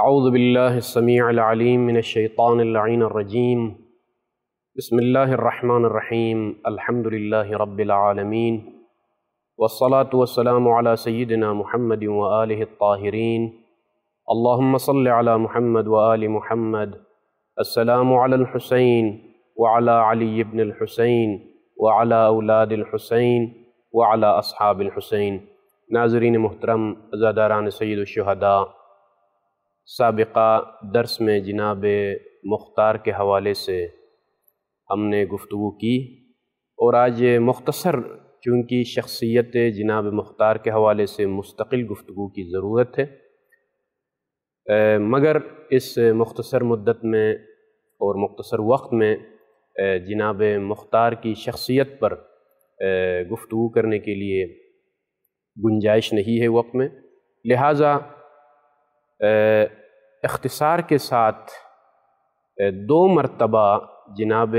اعوذ باللہ العلیم من الشیطان اللعین الرجیم بسم اللہ الرحمن الرحیم الحمد للہ رب العالمین والصلاة والسلام على سیدنا محمد محمد و علیہ صل على محمد وآل محمد السلام على الحسین وعلى علی ابن الحسین وعلى اولاد الحسین وعلى اصحاب الحسین ناظرین محترم ازاداران سید الشہداء سابقہ درس میں جناب مختار کے حوالے سے ہم نے گفتگو کی اور آج مختصر چونکہ شخصیت جناب مختار کے حوالے سے مستقل گفتگو کی ضرورت ہے مگر اس مختصر مدت میں اور مختصر وقت میں جناب مختار کی شخصیت پر گفتگو کرنے کے لیے گنجائش نہیں ہے وقت میں لہٰذا اختصار کے ساتھ دو مرتبہ جناب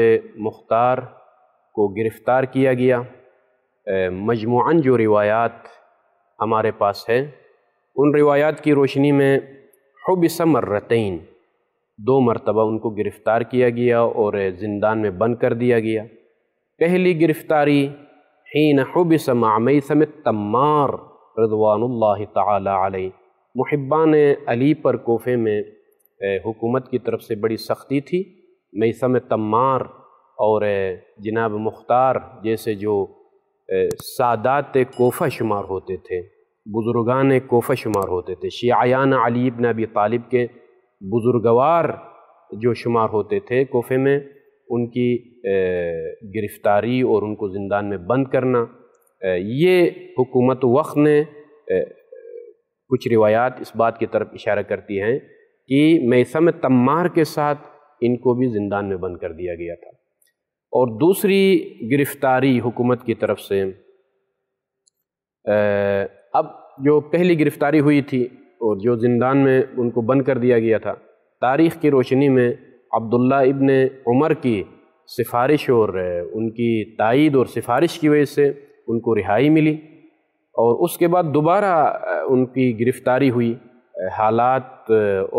مختار کو گرفتار کیا گیا مجموعاً جو روایات ہمارے پاس ہے ان روایات کی روشنی میں حبِ مرتین دو مرتبہ ان کو گرفتار کیا گیا اور زندان میں بند کر دیا گیا پہلی گرفتاری حین حب سم آمع تمار رضوان اللہ تعالی علیہ محبان علی پر کوفے میں حکومت کی طرف سے بڑی سختی تھی میسم تمار اور جناب مختار جیسے جو سادات کوفہ شمار ہوتے تھے بزرگان کوفہ شمار ہوتے تھے شیعان بن ابی طالب کے بزرگوار جو شمار ہوتے تھے کوفے میں ان کی گرفتاری اور ان کو زندان میں بند کرنا یہ حکومت وقت نے کچھ روایات اس بات کی طرف اشارہ کرتی ہیں کہ میسم تمار کے ساتھ ان کو بھی زندان میں بند کر دیا گیا تھا اور دوسری گرفتاری حکومت کی طرف سے اب جو پہلی گرفتاری ہوئی تھی اور جو زندان میں ان کو بند کر دیا گیا تھا تاریخ کی روشنی میں عبداللہ ابن عمر کی سفارش اور ان کی تائید اور سفارش کی وجہ سے ان کو رہائی ملی اور اس کے بعد دوبارہ ان کی گرفتاری ہوئی حالات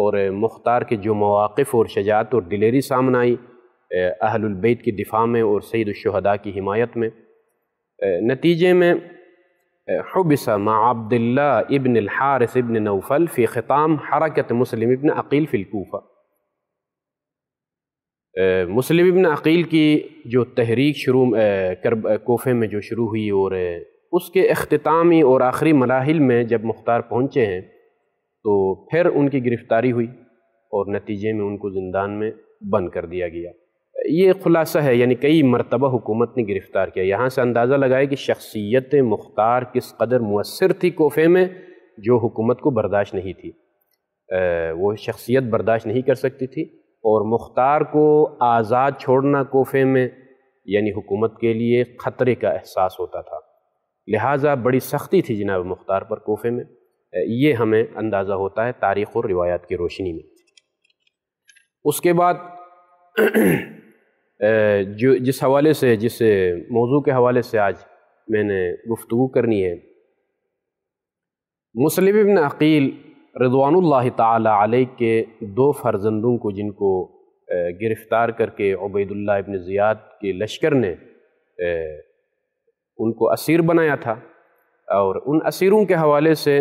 اور مختار کے جو مواقف اور شجاعت اور دلیری سامنے آئی اہل البیت کی دفاع میں اور سید الشہداء کی حمایت میں نتیجے میں حبس مع عبداللہ ابن الحارث ابن نوفل فی خطام حرکت مسلم ابن عقیل فی الکوفہ مسلم ابن عقیل کی جو تحریک شروع کوفے میں جو شروع ہوئی اور اس کے اختتامی اور آخری مراحل میں جب مختار پہنچے ہیں تو پھر ان کی گرفتاری ہوئی اور نتیجے میں ان کو زندان میں بند کر دیا گیا یہ خلاصہ ہے یعنی کئی مرتبہ حکومت نے گرفتار کیا یہاں سے اندازہ لگایا کہ شخصیت مختار کس قدر مؤثر تھی کوفے میں جو حکومت کو برداشت نہیں تھی وہ شخصیت برداشت نہیں کر سکتی تھی اور مختار کو آزاد چھوڑنا کوفے میں یعنی حکومت کے لیے خطرے کا احساس ہوتا تھا لہٰذا بڑی سختی تھی جناب مختار پر کوفے میں یہ ہمیں اندازہ ہوتا ہے تاریخ اور روایات کی روشنی میں اس کے بعد جو جس حوالے سے جس موضوع کے حوالے سے آج میں نے گفتگو کرنی ہے مسلم ابن عقیل رضوان اللہ تعالی علیہ کے دو فرزندوں کو جن کو گرفتار کر کے عبید اللہ ابن زیاد کے لشکر نے ان کو اسیر بنایا تھا اور ان اسیروں کے حوالے سے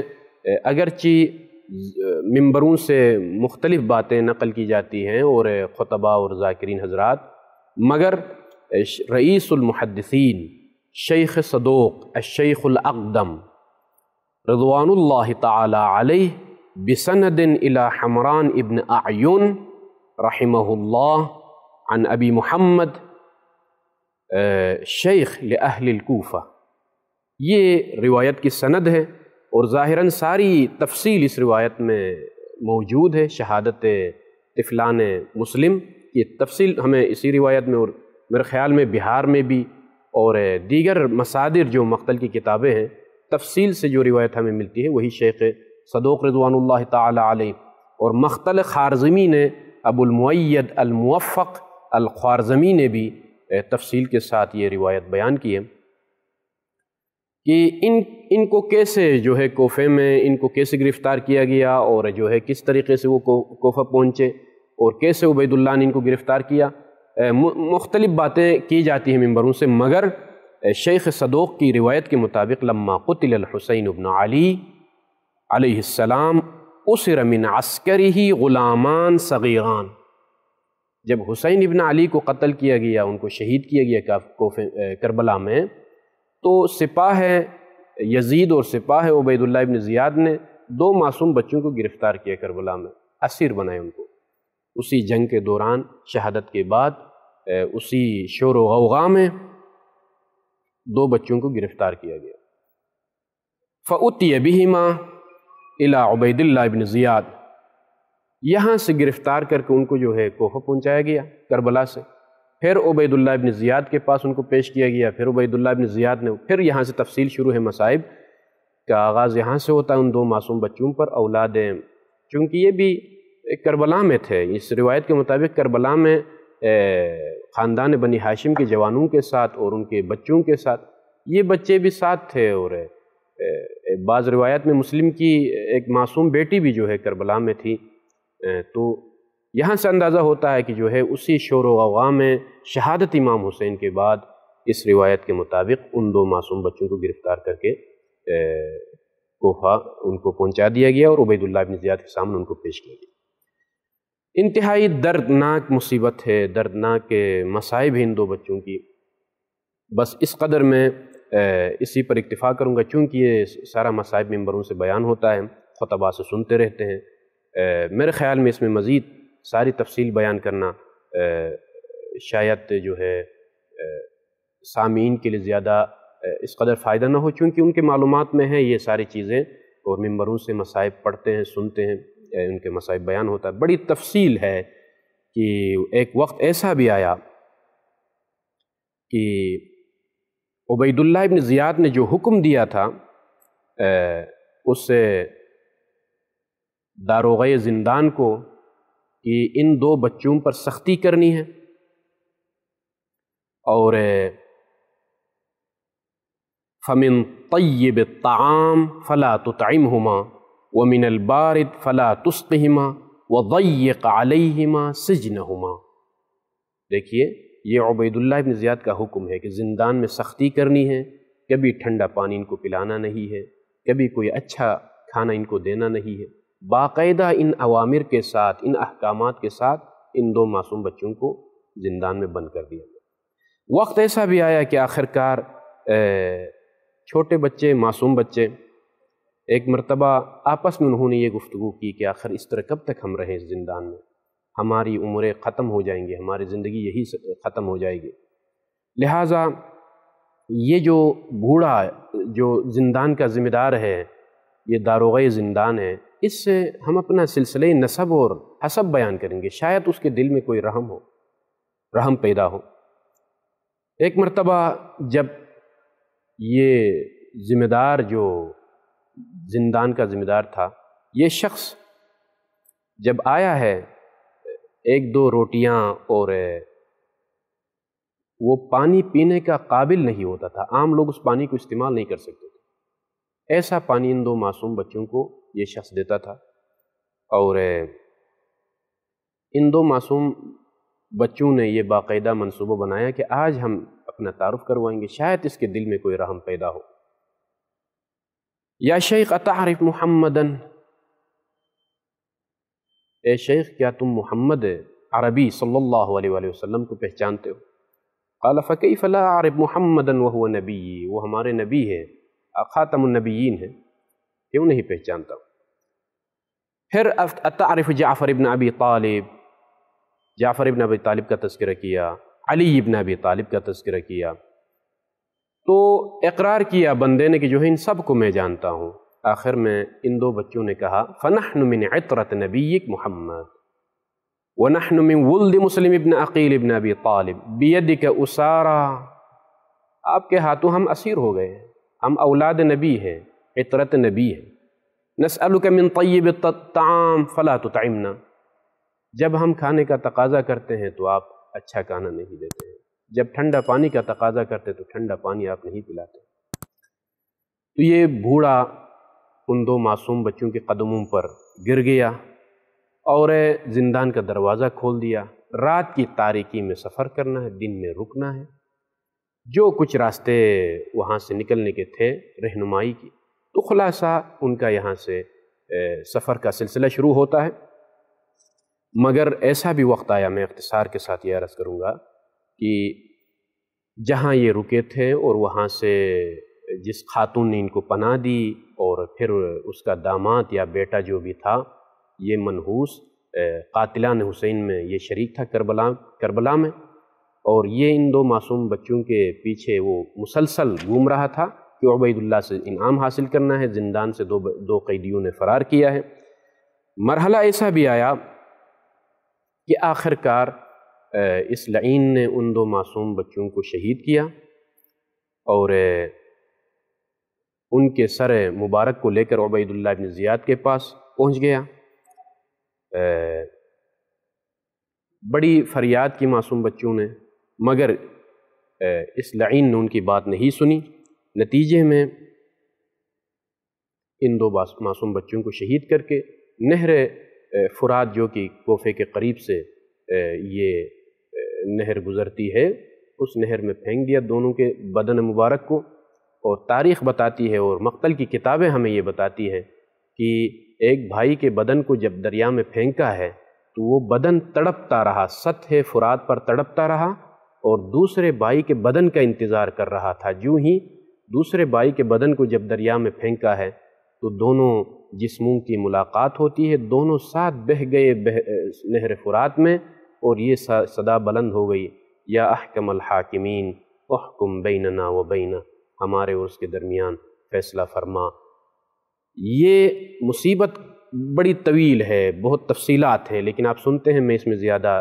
اگرچہ ممبروں سے مختلف باتیں نقل کی جاتی ہیں اور خطبہ اور ذاکرین حضرات مگر رئیس المحدثین شیخ صدوق الشیخ الاقدم رضوان اللہ تعالی علیہ بسند الی حمران ابن اعین رحمہ اللہ عن ابی محمد شیخ اہل الکوفہ یہ روایت کی سند ہے اور ظاہراً ساری تفصیل اس روایت میں موجود ہے شہادت طفلان مسلم یہ تفصیل ہمیں اسی روایت میں اور میرے خیال میں بہار میں بھی اور دیگر مصادر جو مقتل کی کتابیں ہیں تفصیل سے جو روایت ہمیں ملتی ہے وہی شیخ صدوق رضوان اللہ تعالی علیہ اور مختل خارزمی نے ابو المعید الموفق الخوارزمی نے بھی تفصیل کے ساتھ یہ روایت بیان کی ہے کہ ان ان کو کیسے جو ہے کوفے میں ان کو کیسے گرفتار کیا گیا اور جو ہے کس طریقے سے وہ کوفہ پہنچے اور کیسے عبید اللہ نے ان کو گرفتار کیا مختلف باتیں کی جاتی ہیں ممبروں سے مگر شیخ صدوق کی روایت کے مطابق لما قتل الحسین ابن علی علیہ السلام اسر من عسکری ہی غلامان صغیران جب حسین ابن علی کو قتل کیا گیا ان کو شہید کیا گیا کربلا میں تو سپاہ یزید اور سپاہ عبید اللہ ابن زیاد نے دو معصوم بچوں کو گرفتار کیا کربلا میں اسیر بنائے ان کو اسی جنگ کے دوران شہادت کے بعد اسی شور و غوغا میں دو بچوں کو گرفتار کیا گیا فعت الا عبید اللہ ابن زیاد یہاں سے گرفتار کر کے ان کو جو ہے کوفہ پہنچایا گیا کربلا سے پھر عبید اللہ ابن زیاد کے پاس ان کو پیش کیا گیا پھر عبید اللہ ابن زیاد نے پھر یہاں سے تفصیل شروع ہے مصائب کا آغاز یہاں سے ہوتا ہے ان دو معصوم بچوں پر اولاد چونکہ یہ بھی کربلا میں تھے اس روایت کے مطابق کربلا میں خاندان بنی ہاشم کے جوانوں کے ساتھ اور ان کے بچوں کے ساتھ یہ بچے بھی ساتھ تھے اور بعض روایت میں مسلم کی ایک معصوم بیٹی بھی جو ہے کربلا میں تھی تو یہاں سے اندازہ ہوتا ہے کہ جو ہے اسی شور و غوا میں شہادت امام حسین کے بعد اس روایت کے مطابق ان دو معصوم بچوں کو گرفتار کر کے کوفہ ان کو پہنچا دیا گیا اور عبید اللہ زیاد کے سامنے ان کو پیش کیا گیا انتہائی دردناک مصیبت ہے دردناک مصائب ہیں ان دو بچوں کی بس اس قدر میں اسی پر اکتفا کروں گا چونکہ یہ سارا مصائب ممبروں سے بیان ہوتا ہے خطبہ سے سنتے رہتے ہیں میرے خیال میں اس میں مزید ساری تفصیل بیان کرنا شاید جو ہے سامعین کے لیے زیادہ اس قدر فائدہ نہ ہو چونکہ ان کے معلومات میں ہیں یہ ساری چیزیں اور ممبروں سے مصائب پڑھتے ہیں سنتے ہیں ان کے مصائب بیان ہوتا ہے بڑی تفصیل ہے کہ ایک وقت ایسا بھی آیا کہ عبید اللہ ابن زیاد نے جو حکم دیا تھا اس سے داروغ زندان کو کہ ان دو بچوں پر سختی کرنی ہے اور فمن طیب الطعام تو تطعمهما ہما و من تسقهما فلاں تست ہما و ہما سجن ہما یہ عبید اللہ ابن زیاد کا حکم ہے کہ زندان میں سختی کرنی ہے کبھی ٹھنڈا پانی ان کو پلانا نہیں ہے کبھی کوئی اچھا کھانا ان کو دینا نہیں ہے باقاعدہ ان عوامر کے ساتھ ان احکامات کے ساتھ ان دو معصوم بچوں کو زندان میں بند کر دیا گیا وقت ایسا بھی آیا کہ آخر کار چھوٹے بچے معصوم بچے ایک مرتبہ آپس میں انہوں نے یہ گفتگو کی کہ آخر اس طرح کب تک ہم رہیں اس زندان میں ہماری عمریں ختم ہو جائیں گے ہماری زندگی یہی ختم ہو جائے گی لہٰذا یہ جو بوڑھا جو زندان کا ذمہ دار ہے یہ داروغہ زندان ہے اس سے ہم اپنا سلسلے نصب اور حسب بیان کریں گے شاید اس کے دل میں کوئی رحم ہو رحم پیدا ہو ایک مرتبہ جب یہ ذمہ دار جو زندان کا ذمہ دار تھا یہ شخص جب آیا ہے ایک دو روٹیاں اور وہ پانی پینے کا قابل نہیں ہوتا تھا عام لوگ اس پانی کو استعمال نہیں کر سکتے تھے ایسا پانی ان دو معصوم بچوں کو یہ شخص دیتا تھا اور ان دو معصوم بچوں نے یہ باقاعدہ منصوبہ بنایا کہ آج ہم اپنا تعارف کروائیں گے شاید اس کے دل میں کوئی رحم پیدا ہو یا شیخ اتعرف محمدن اے شیخ کیا تم محمد عربی صلی اللہ علیہ وآلہ وسلم کو پہچانتے ہو قال فکیف لا عرب محمدن وہو نبی وہ ہمارے نبی ہے خاتم النبیین ہے کیوں نہیں پہچانتا پھر جعفر ابن ابی طالب جعفر ابن ابی طالب کا تذکرہ کیا علی ابن ابی طالب کا تذکرہ کیا تو اقرار کیا بندے نے کہ جو ہے ان سب کو میں جانتا ہوں آخر میں ان دو بچوں نے کہا فَنَحْنُ مِنْ عِطْرَةِ نَبِيِّكْ محمد وَنَحْنُ مِنْ وُلْدِ ولد مسلم ابن عقیل ابن اب طالب اثارا آپ کے ہاتھوں ہم اسیر ہو گئے ہم اولاد نبی ہیں عطرت نبی ہے من طیب الطعام فلا تطعمنا جب ہم کھانے کا تقاضا کرتے ہیں تو آپ اچھا کھانا نہیں دیتے ہیں جب ٹھنڈا پانی کا تقاضا کرتے تو ٹھنڈا پانی آپ نہیں پلاتے تو یہ بھوڑا ان دو معصوم بچوں کے قدموں پر گر گیا اور زندان کا دروازہ کھول دیا رات کی تاریکی میں سفر کرنا ہے دن میں رکنا ہے جو کچھ راستے وہاں سے نکلنے کے تھے رہنمائی کی تو خلاصہ ان کا یہاں سے سفر کا سلسلہ شروع ہوتا ہے مگر ایسا بھی وقت آیا میں اختصار کے ساتھ یہ عرض کروں گا کہ جہاں یہ رکے تھے اور وہاں سے جس خاتون نے ان کو پناہ دی اور پھر اس کا دامات یا بیٹا جو بھی تھا یہ منحوس قاتلان حسین میں یہ شریک تھا کربلا کربلا میں اور یہ ان دو معصوم بچوں کے پیچھے وہ مسلسل گوم رہا تھا کہ عبید اللہ سے انعام حاصل کرنا ہے زندان سے دو دو قیدیوں نے فرار کیا ہے مرحلہ ایسا بھی آیا کہ آخر کار اس لعین نے ان دو معصوم بچوں کو شہید کیا اور ان کے سر مبارک کو لے کر عبید اللہ ابن زیاد کے پاس پہنچ گیا بڑی فریاد کی معصوم بچوں نے مگر اس لعین نے ان کی بات نہیں سنی نتیجے میں ان دو معصوم بچوں کو شہید کر کے نہر فرات جو کہ کوفے کے قریب سے یہ نہر گزرتی ہے اس نہر میں پھینک دیا دونوں کے بدن مبارک کو اور تاریخ بتاتی ہے اور مقتل کی کتابیں ہمیں یہ بتاتی ہیں کہ ایک بھائی کے بدن کو جب دریا میں پھینکا ہے تو وہ بدن تڑپتا رہا سطح فرات پر تڑپتا رہا اور دوسرے بھائی کے بدن کا انتظار کر رہا تھا جو ہی دوسرے بھائی کے بدن کو جب دریا میں پھینکا ہے تو دونوں جسموں کی ملاقات ہوتی ہے دونوں ساتھ بہ گئے نہر فرات میں اور یہ صدا بلند ہو گئی یا احکم الحاکمین احکم بیننا بین بینا ہمارے اور اس کے درمیان فیصلہ فرما یہ مصیبت بڑی طویل ہے بہت تفصیلات ہے لیکن آپ سنتے ہیں میں اس میں زیادہ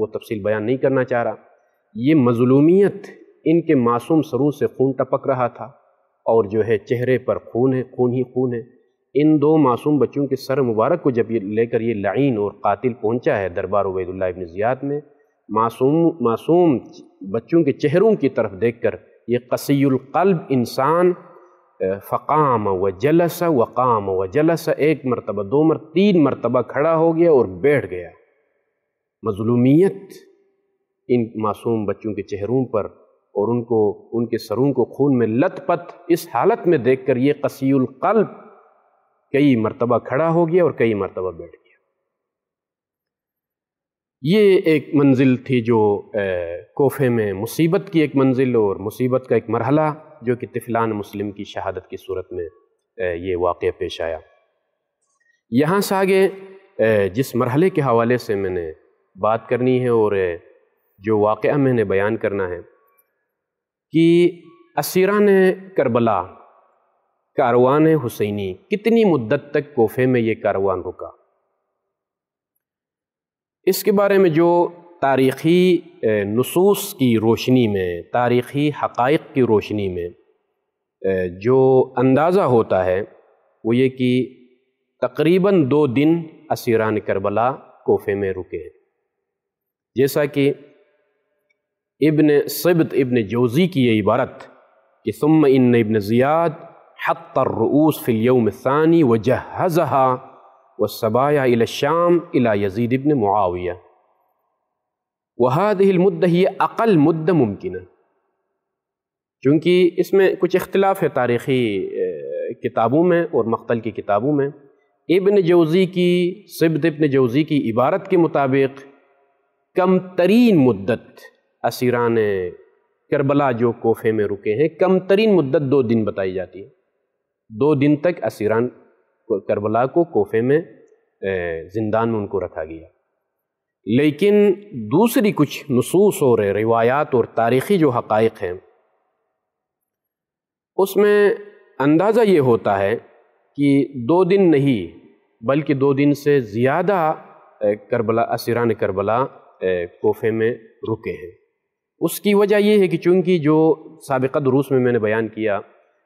وہ تفصیل بیان نہیں کرنا چاہ رہا یہ مظلومیت ان کے معصوم سروں سے خون ٹپک رہا تھا اور جو ہے چہرے پر خون ہے خون ہی خون ہے ان دو معصوم بچوں کے سر مبارک کو جب یہ لے کر یہ لعین اور قاتل پہنچا ہے دربار عبید اللہ ابن زیاد میں معصوم معصوم بچوں کے چہروں کی طرف دیکھ کر یہ قصی القلب انسان فقام و جلس و قام و جلس ایک مرتبہ دو مرتبہ تین مرتبہ کھڑا ہو گیا اور بیٹھ گیا مظلومیت ان معصوم بچوں کے چہروں پر اور ان کو ان کے سروں کو خون میں لت پت اس حالت میں دیکھ کر یہ قصی القلب کئی مرتبہ کھڑا ہو گیا اور کئی مرتبہ بیٹھ گیا یہ ایک منزل تھی جو کوفے میں مصیبت کی ایک منزل اور مصیبت کا ایک مرحلہ جو کہ طفلان مسلم کی شہادت کی صورت میں یہ واقعہ پیش آیا یہاں سے آگے جس مرحلے کے حوالے سے میں نے بات کرنی ہے اور جو واقعہ میں نے بیان کرنا ہے کہ اسیران کربلا کاروان حسینی کتنی مدت تک کوفے میں یہ کاروان رکا اس کے بارے میں جو تاریخی نصوص کی روشنی میں تاریخی حقائق کی روشنی میں جو اندازہ ہوتا ہے وہ یہ کہ تقریباً دو دن اسیران کربلا کوفے میں رکے جیسا کہ ابن صبط ابن جوزی کی یہ عبارت کہ ثم ان ابن زیاد حق الرؤوس فی اليوم الثانی و جہزہ و صبایا اِلشام الا یزید ابن معاویہ وحادل مد ہی اقل مدَ ممکنہ چونکہ اس میں کچھ اختلاف ہے تاریخی کتابوں میں اور مقتل کی کتابوں میں ابن جوزی کی سبت ابن جوزی کی عبارت کے مطابق کم ترین مدت اسیران کربلا جو کوفے میں رکے ہیں کم ترین مدت دو دن بتائی جاتی ہے دو دن تک اسیران کربلا کو کوفے میں زندان میں ان کو رکھا گیا لیکن دوسری کچھ نصوص اور روایات اور تاریخی جو حقائق ہیں اس میں اندازہ یہ ہوتا ہے کہ دو دن نہیں بلکہ دو دن سے زیادہ کربلا اسیران کربلا کوفے میں رکے ہیں اس کی وجہ یہ ہے کہ چونکہ جو سابقہ دروس میں میں نے بیان کیا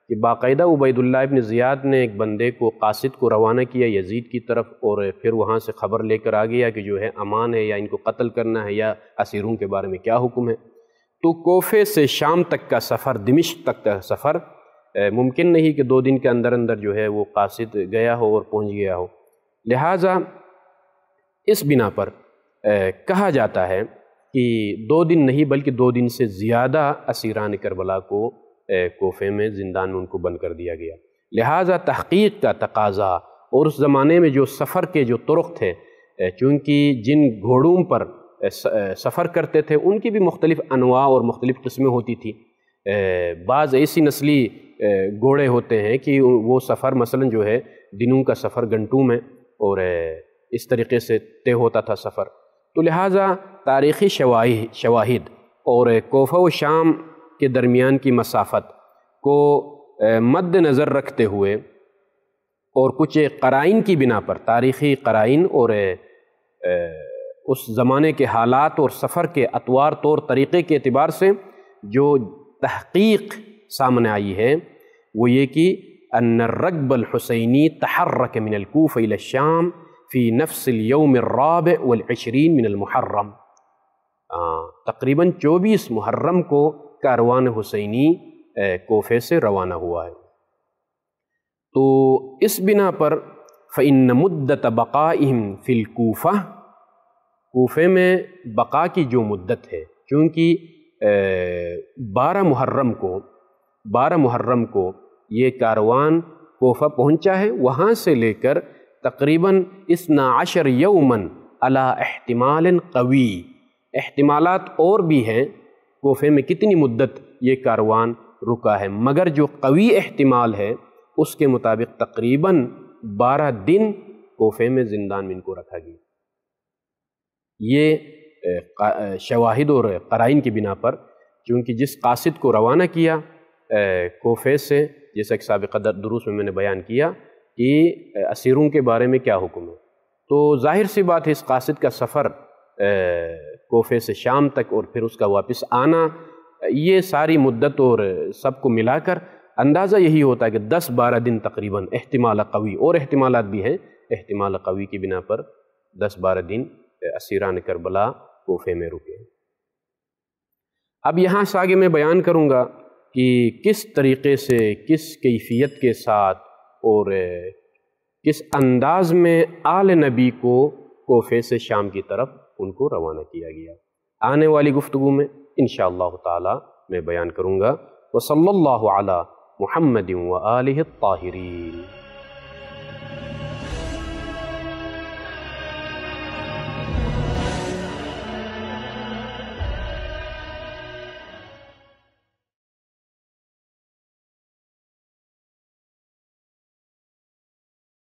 کہ باقاعدہ عبید اللہ ابن زیاد نے ایک بندے کو قاصد کو روانہ کیا یزید کی طرف اور پھر وہاں سے خبر لے کر آ گیا کہ جو ہے امان ہے یا ان کو قتل کرنا ہے یا اسیروں کے بارے میں کیا حکم ہے تو کوفے سے شام تک کا سفر دمش تک کا سفر ممکن نہیں کہ دو دن کے اندر اندر جو ہے وہ قاصد گیا ہو اور پہنچ گیا ہو لہٰذا اس بنا پر کہا جاتا ہے کہ دو دن نہیں بلکہ دو دن سے زیادہ اسیران کربلا کو کوفے میں زندان میں ان کو بند کر دیا گیا لہٰذا تحقیق کا تقاضا اور اس زمانے میں جو سفر کے جو طرق تھے چونکہ جن گھوڑوں پر سفر کرتے تھے ان کی بھی مختلف انواع اور مختلف قسمیں ہوتی تھیں بعض ایسی نسلی گھوڑے ہوتے ہیں کہ وہ سفر مثلا جو ہے دنوں کا سفر گھنٹوں میں اور اس طریقے سے طے ہوتا تھا سفر تو لہٰذا تاریخی شواہد شواہد اور کوفہ و شام کے درمیان کی مسافت کو مد نظر رکھتے ہوئے اور کچھ قرائن کی بنا پر تاریخی قرائن اور اس زمانے کے حالات اور سفر کے اطوار طور طریقے کے اعتبار سے جو تحقیق سامنے آئی ہے وہ یہ کہ ان الرقب الحسینی تحرک مین الکوف الشام فی نفس اليوم الرابع والعشرین من المحرم تقریباً چوبیس محرم کو کاروان حسینی کوفے سے روانہ ہوا ہے تو اس بنا پر فعن مدت بقا فلکوفہ کوفے میں بقا کی جو مدت ہے چونکہ بارہ محرم کو بارہ محرم کو یہ کاروان کوفہ پہنچا ہے وہاں سے لے کر تقریباً اسنا عشر یومن علا احتمال قوی احتمالات اور بھی ہیں کوفے میں کتنی مدت یہ کاروان رکا ہے مگر جو قوی احتمال ہے اس کے مطابق تقریباً بارہ دن کوفے میں زندان میں ان کو رکھا گیا یہ شواہد اور قرائن کی بنا پر چونکہ جس قاصد کو روانہ کیا کوفے سے جیسا کہ سابقہ دروس میں میں نے بیان کیا کہ اسیروں کے بارے میں کیا حکم ہے تو ظاہر سی بات ہے اس قاصد کا سفر کوفے سے شام تک اور پھر اس کا واپس آنا یہ ساری مدت اور سب کو ملا کر اندازہ یہی ہوتا ہے کہ دس بارہ دن تقریباً احتمال قوی اور احتمالات بھی ہیں احتمال قوی کی بنا پر دس بارہ دن اسیران کربلا کوفے میں رکے اب یہاں سے آگے میں بیان کروں گا کہ کس طریقے سے کس کیفیت کے ساتھ اور کس انداز میں آل نبی کو کوفے سے شام کی طرف ان کو روانہ کیا گیا آنے والی گفتگو میں انشاءاللہ تعالی میں بیان کروں گا وصلی اللہ علی محمد الطاہرین